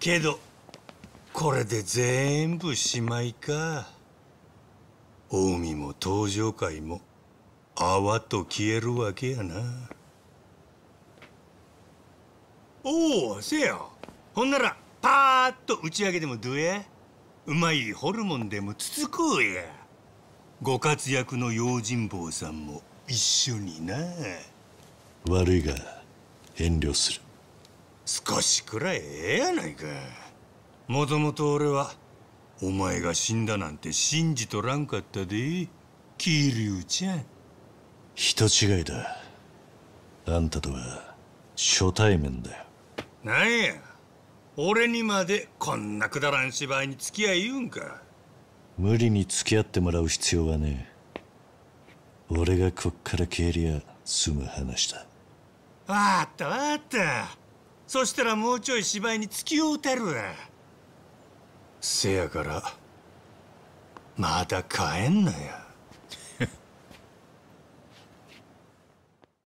けどこれで全部しまいか近江も東上界も泡と消えるわけやなおおせやほんならパーッと打ち上げでもどやうまいホルモンでもつつこうやご活躍の用心棒さんも一緒にな悪いが遠慮する少しくらいええやないかもともと俺はお前が死んだなんて信じとらんかったで桐生ちゃん人違いだあんたとは初対面だよなんや俺にまでこんなくだらん芝居に付き合い言うんか無理に付き合ってもらう必要はねえ俺がこっから帰りゃ済む話だわーったわーったそしたらもうちょい芝居に突き合うてるせやからまだ帰んなや。